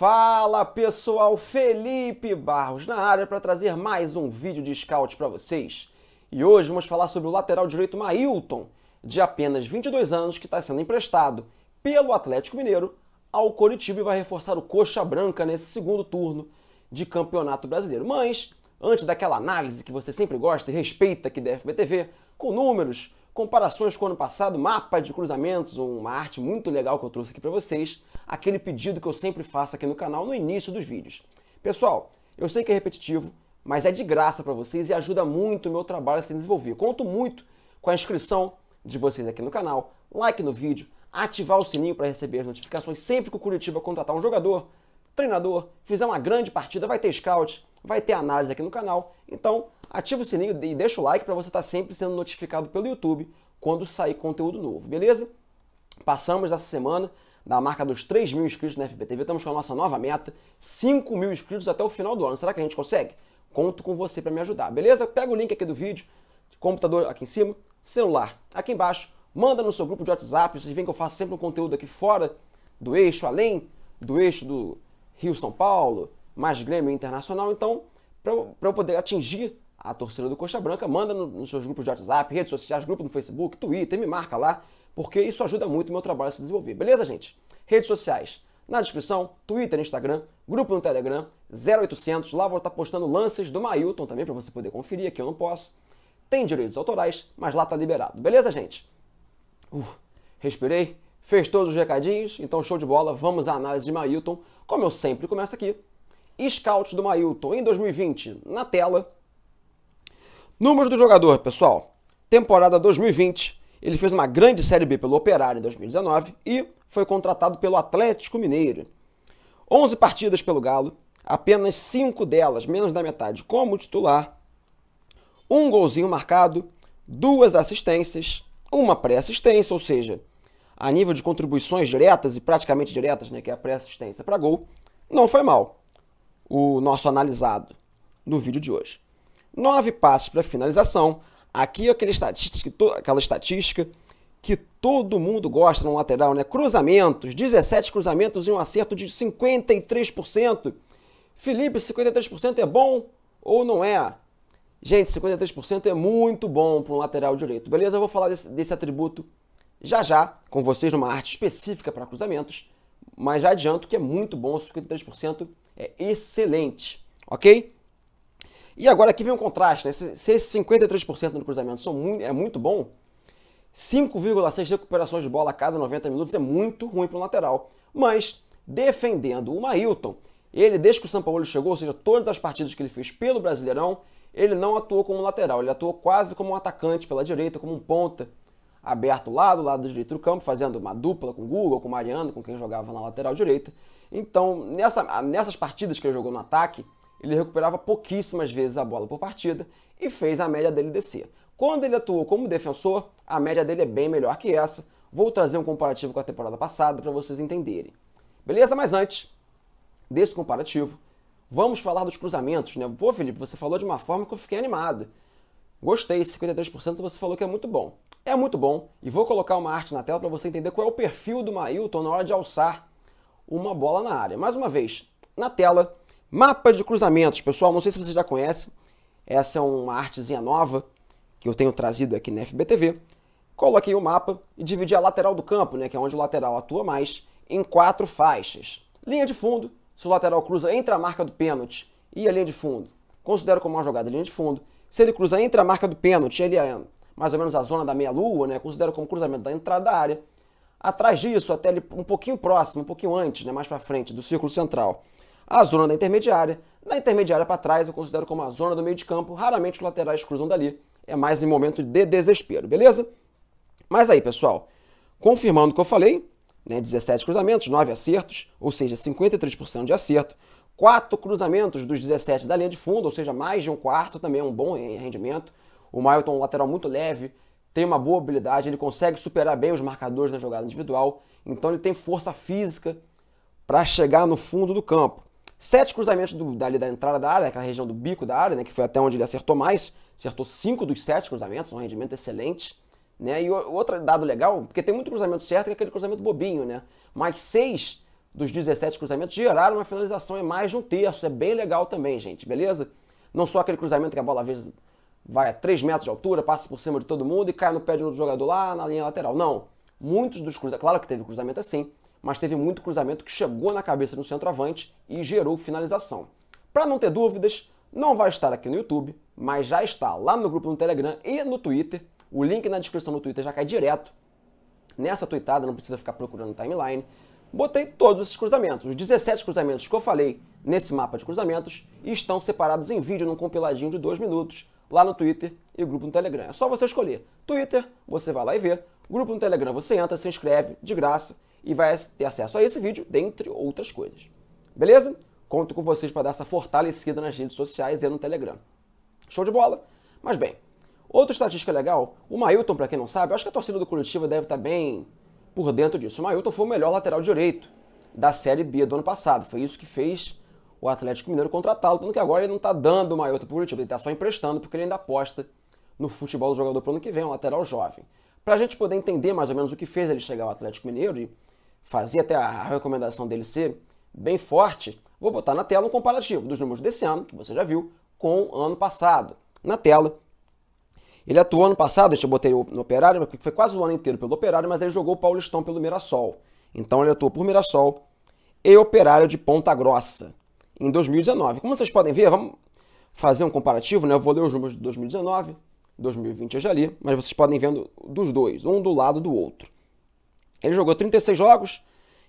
Fala pessoal, Felipe Barros na área para trazer mais um vídeo de scout para vocês. E hoje vamos falar sobre o lateral direito Maílton, de apenas 22 anos, que está sendo emprestado pelo Atlético Mineiro ao Coritiba e vai reforçar o Coxa Branca nesse segundo turno de Campeonato Brasileiro. Mas, antes daquela análise que você sempre gosta e respeita aqui da FBTV, com números, comparações com o ano passado, mapa de cruzamentos, uma arte muito legal que eu trouxe aqui para vocês, aquele pedido que eu sempre faço aqui no canal no início dos vídeos. Pessoal, eu sei que é repetitivo, mas é de graça para vocês e ajuda muito o meu trabalho a se desenvolver. Eu conto muito com a inscrição de vocês aqui no canal, like no vídeo, ativar o sininho para receber as notificações sempre que o Curitiba contratar um jogador, treinador, fizer uma grande partida, vai ter scout, vai ter análise aqui no canal. Então, ativa o sininho e deixa o like para você estar tá sempre sendo notificado pelo YouTube quando sair conteúdo novo, beleza? Passamos essa semana da marca dos 3 mil inscritos na FBTV. Estamos com a nossa nova meta, 5 mil inscritos até o final do ano. Será que a gente consegue? Conto com você para me ajudar, beleza? Pega o link aqui do vídeo, computador aqui em cima, celular aqui embaixo, manda no seu grupo de WhatsApp, vocês veem que eu faço sempre um conteúdo aqui fora do eixo, além do eixo do Rio-São Paulo, mais Grêmio Internacional. Então, para eu poder atingir a torcida do Coxa Branca, manda no, nos seus grupos de WhatsApp, redes sociais, grupo no Facebook, Twitter, me marca lá porque isso ajuda muito o meu trabalho a se desenvolver. Beleza, gente? Redes sociais. Na descrição, Twitter, Instagram, grupo no Telegram, 0800. Lá vou estar postando lances do Mailton também para você poder conferir, aqui eu não posso. Tem direitos autorais, mas lá tá liberado. Beleza, gente? Uh, respirei, fez todos os recadinhos, então show de bola, vamos à análise de Mailton. Como eu sempre começo aqui, Scout do Mailton em 2020 na tela. Números do jogador, pessoal. Temporada 2020, ele fez uma grande Série B pelo Operário em 2019 e foi contratado pelo Atlético Mineiro. 11 partidas pelo Galo, apenas 5 delas, menos da metade, como titular. Um golzinho marcado, duas assistências, uma pré-assistência, ou seja, a nível de contribuições diretas e praticamente diretas, né, que é a pré-assistência para gol, não foi mal. O nosso analisado no vídeo de hoje. Nove passes para finalização, Aqui é aquele estatística, aquela estatística que todo mundo gosta no lateral, né? Cruzamentos, 17 cruzamentos e um acerto de 53%. Felipe, 53% é bom ou não é? Gente, 53% é muito bom para um lateral direito, beleza? Eu vou falar desse, desse atributo já já com vocês numa arte específica para cruzamentos, mas já adianto que é muito bom, 53% é excelente, ok? E agora aqui vem um contraste, né? Se esse 53% no cruzamento muito, é muito bom, 5,6 recuperações de bola a cada 90 minutos é muito ruim para o lateral. Mas, defendendo o Mailton, ele, desde que o São Paulo chegou, ou seja, todas as partidas que ele fez pelo Brasileirão, ele não atuou como lateral, ele atuou quase como um atacante pela direita, como um ponta, aberto lá do lado direito do campo, fazendo uma dupla com o Google, com o Mariano, com quem jogava na lateral direita. Então, nessa, nessas partidas que ele jogou no ataque, ele recuperava pouquíssimas vezes a bola por partida e fez a média dele descer. Quando ele atuou como defensor, a média dele é bem melhor que essa. Vou trazer um comparativo com a temporada passada para vocês entenderem. Beleza? Mas antes desse comparativo, vamos falar dos cruzamentos, né? Pô, Felipe, você falou de uma forma que eu fiquei animado. Gostei, 53% você falou que é muito bom. É muito bom e vou colocar uma arte na tela para você entender qual é o perfil do Mailton na hora de alçar uma bola na área. Mais uma vez, na tela, Mapa de cruzamentos, pessoal, não sei se vocês já conhecem. Essa é uma artezinha nova que eu tenho trazido aqui na FBTV. Coloquei o mapa e dividi a lateral do campo, né, que é onde o lateral atua mais, em quatro faixas. Linha de fundo, se o lateral cruza entre a marca do pênalti e a linha de fundo, considero como uma jogada linha de fundo. Se ele cruza entre a marca do pênalti, ali é mais ou menos a zona da meia-lua, né? Considero como cruzamento da entrada da área. Atrás disso, até ele um pouquinho próximo, um pouquinho antes, né? mais para frente, do círculo central, a zona da intermediária. Da intermediária para trás, eu considero como a zona do meio de campo. Raramente os laterais cruzam dali. É mais em momento de desespero, beleza? Mas aí, pessoal, confirmando o que eu falei, né, 17 cruzamentos, 9 acertos, ou seja, 53% de acerto. 4 cruzamentos dos 17 da linha de fundo, ou seja, mais de um quarto também é um bom rendimento. O Mailton, um lateral muito leve, tem uma boa habilidade, ele consegue superar bem os marcadores na jogada individual, então ele tem força física para chegar no fundo do campo. Sete cruzamentos do, dali da entrada da área, aquela região do bico da área, né, que foi até onde ele acertou mais. Acertou cinco dos sete cruzamentos, um rendimento excelente. Né? E outro dado legal, porque tem muito cruzamento certo, que é aquele cruzamento bobinho, né? Mas seis dos 17 cruzamentos geraram uma finalização é mais de um terço. É bem legal também, gente, beleza? Não só aquele cruzamento que a bola às vezes vai a 3 metros de altura, passa por cima de todo mundo e cai no pé de outro jogador lá na linha lateral. Não. Muitos dos cruzamentos. Claro que teve cruzamento assim, mas teve muito cruzamento que chegou na cabeça do centroavante e gerou finalização. Para não ter dúvidas, não vai estar aqui no YouTube, mas já está lá no grupo no Telegram e no Twitter. O link na descrição do Twitter já cai direto. Nessa tweetada, não precisa ficar procurando timeline. Botei todos esses cruzamentos. Os 17 cruzamentos que eu falei nesse mapa de cruzamentos estão separados em vídeo num compiladinho de dois minutos lá no Twitter e grupo no Telegram. É só você escolher. Twitter, você vai lá e vê. Grupo no Telegram, você entra, se inscreve, de graça e vai ter acesso a esse vídeo, dentre outras coisas. Beleza? Conto com vocês para dar essa fortalecida nas redes sociais e no Telegram. Show de bola? Mas bem, outra estatística legal, o Mailton, para quem não sabe, acho que a torcida do Curitiba deve estar tá bem por dentro disso. O Mailton foi o melhor lateral direito da Série B do ano passado. Foi isso que fez o Atlético Mineiro contratá-lo, tanto que agora ele não está dando o Mailton para o Curitiba, ele está só emprestando, porque ele ainda aposta no futebol do jogador para o ano que vem, um lateral jovem. Para a gente poder entender mais ou menos o que fez ele chegar ao Atlético Mineiro e fazia até a recomendação dele ser bem forte, vou botar na tela um comparativo dos números desse ano, que você já viu, com o ano passado. Na tela, ele atuou ano passado, eu botei no Operário, porque foi quase o ano inteiro pelo Operário, mas ele jogou o Paulistão pelo Mirassol. Então ele atuou por Mirassol e Operário de Ponta Grossa em 2019. Como vocês podem ver, vamos fazer um comparativo, né? Eu vou ler os números de 2019, 2020 eu já li, mas vocês podem ver dos dois, um do lado do outro. Ele jogou 36 jogos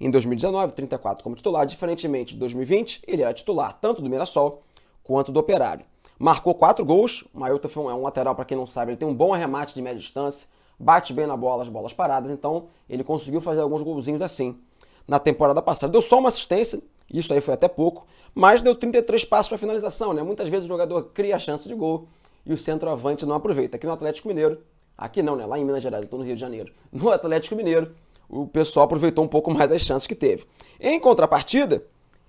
em 2019, 34 como titular, diferentemente de 2020, ele era titular tanto do Mirassol quanto do Operário. Marcou 4 gols, o Mailton é um lateral, para quem não sabe, ele tem um bom arremate de média distância, bate bem na bola, as bolas paradas, então ele conseguiu fazer alguns golzinhos assim na temporada passada. Deu só uma assistência, isso aí foi até pouco, mas deu 33 passos para finalização, né? Muitas vezes o jogador cria a chance de gol e o centroavante não aproveita. Aqui no Atlético Mineiro, aqui não, né? Lá em Minas Gerais, eu tô no Rio de Janeiro. No Atlético Mineiro, o pessoal aproveitou um pouco mais as chances que teve. Em contrapartida,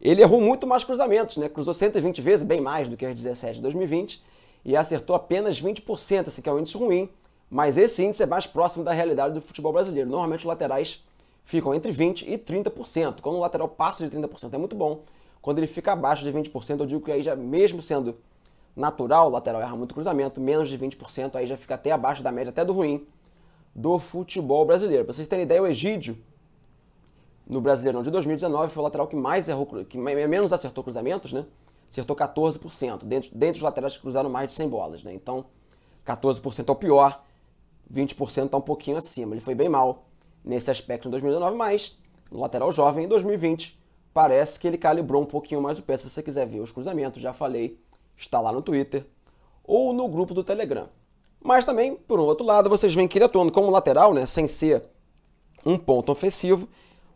ele errou muito mais cruzamentos, né? Cruzou 120 vezes, bem mais do que as 17 de 2020, e acertou apenas 20%, assim que é um índice ruim, mas esse índice é mais próximo da realidade do futebol brasileiro. Normalmente os laterais ficam entre 20% e 30%. Quando o lateral passa de 30% é muito bom, quando ele fica abaixo de 20%, eu digo que aí já, mesmo sendo natural, o lateral erra muito cruzamento, menos de 20%, aí já fica até abaixo da média, até do ruim, do futebol brasileiro. Para vocês terem ideia, o Egídio, no Brasileirão de 2019, foi o lateral que mais errou, que menos acertou cruzamentos, né? Acertou 14%, dentro, dentro dos laterais que cruzaram mais de 100 bolas, né? Então, 14% é o pior, 20% está um pouquinho acima. Ele foi bem mal nesse aspecto em 2019, mas no lateral jovem, em 2020, parece que ele calibrou um pouquinho mais o pé. Se você quiser ver os cruzamentos, já falei, está lá no Twitter ou no grupo do Telegram. Mas também, por um outro lado, vocês veem que ele atuando como lateral, né, sem ser um ponto ofensivo,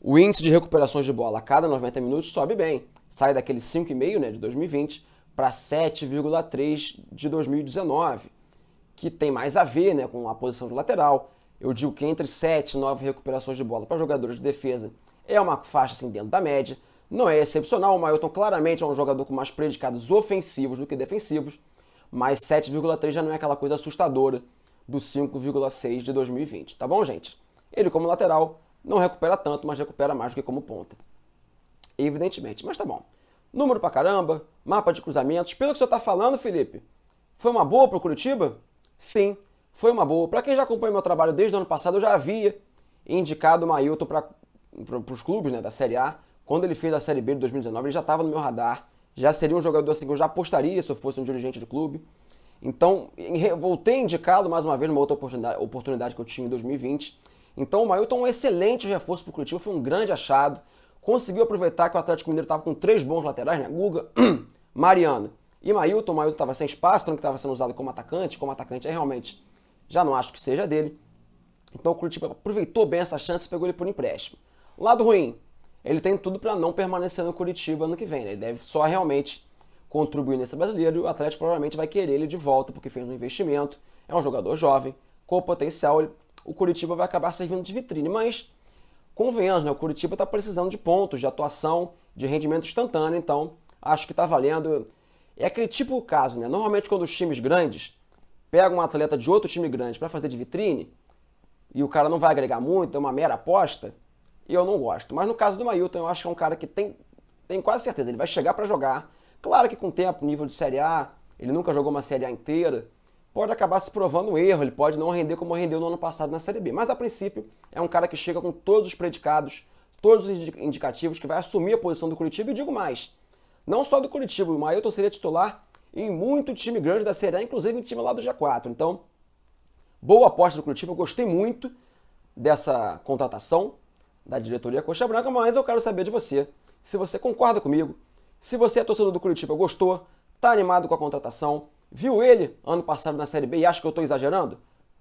o índice de recuperações de bola a cada 90 minutos sobe bem. Sai daquele 5,5 né, de 2020 para 7,3 de 2019, que tem mais a ver né, com a posição do lateral. Eu digo que entre 7 e 9 recuperações de bola para jogadores de defesa é uma faixa assim, dentro da média. Não é excepcional, o Maioton claramente é um jogador com mais predicados ofensivos do que defensivos, mas 7,3 já não é aquela coisa assustadora do 5,6 de 2020, tá bom, gente? Ele como lateral não recupera tanto, mas recupera mais do que como ponta. Evidentemente, mas tá bom. Número pra caramba, mapa de cruzamentos, pelo que você tá falando, Felipe, foi uma boa pro Curitiba? Sim, foi uma boa. Para quem já acompanha meu trabalho desde o ano passado, eu já havia indicado o Mailton para os clubes né, da Série A. Quando ele fez a Série B de 2019, ele já estava no meu radar já seria um jogador assim que eu já apostaria se eu fosse um dirigente do clube. Então, voltei indicado mais uma vez numa outra oportunidade, oportunidade que eu tinha em 2020. Então, o Mailton é um excelente reforço para o Curitiba, foi um grande achado. Conseguiu aproveitar que o Atlético Mineiro estava com três bons laterais, né? Guga, Mariano e Mailton. O Mailton estava sem espaço, tanto que estava sendo usado como atacante. Como atacante, é realmente já não acho que seja dele. Então, o Curitiba aproveitou bem essa chance e pegou ele por empréstimo. Lado ruim, ele tem tudo para não permanecer no Curitiba ano que vem. Né? Ele deve só realmente contribuir nesse brasileiro e o Atlético provavelmente vai querer ele de volta porque fez um investimento. É um jogador jovem, com potencial, o Curitiba vai acabar servindo de vitrine. Mas, convenhamos, né? o Curitiba está precisando de pontos, de atuação, de rendimento instantâneo, então acho que está valendo. É aquele tipo de caso, né? Normalmente, quando os times grandes pegam um atleta de outro time grande para fazer de vitrine e o cara não vai agregar muito, é uma mera aposta e eu não gosto. Mas no caso do Mailton, eu acho que é um cara que tem, tem quase certeza, ele vai chegar para jogar. Claro que com o tempo, nível de Série A, ele nunca jogou uma Série A inteira, pode acabar se provando um erro, ele pode não render como rendeu no ano passado na Série B. Mas a princípio, é um cara que chega com todos os predicados, todos os indicativos, que vai assumir a posição do Curitiba e digo mais, não só do Curitiba, o Mailton seria titular em muito time grande da Série A, inclusive em time lá do G4. Então, boa aposta do Curitiba, eu gostei muito dessa contratação da diretoria Coxa Branca, mas eu quero saber de você. Se você concorda comigo, se você é torcedor do Curitiba, gostou, tá animado com a contratação, viu ele ano passado na Série B e acha que eu estou exagerando?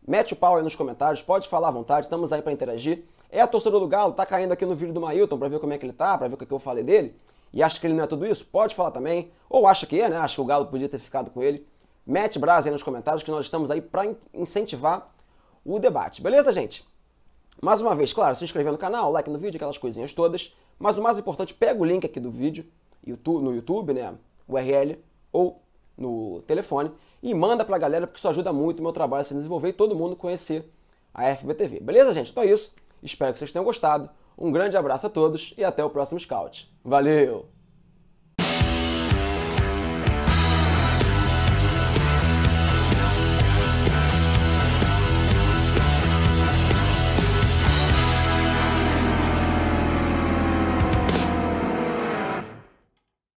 Mete o pau aí nos comentários, pode falar à vontade, estamos aí para interagir. É a torcedor do Galo, tá caindo aqui no vídeo do Mailton para ver como é que ele tá, para ver o que eu falei dele, e acha que ele não é tudo isso? Pode falar também. Ou acha que é, né? Acha que o Galo podia ter ficado com ele. Mete brasa aí nos comentários que nós estamos aí para incentivar o debate. Beleza, gente? Mais uma vez, claro, se inscrever no canal, like no vídeo, aquelas coisinhas todas. Mas o mais importante, pega o link aqui do vídeo, no YouTube, né? URL ou no telefone e manda pra galera, porque isso ajuda muito o meu trabalho a se desenvolver e todo mundo conhecer a FBTV. Beleza, gente? Então é isso. Espero que vocês tenham gostado. Um grande abraço a todos e até o próximo Scout. Valeu!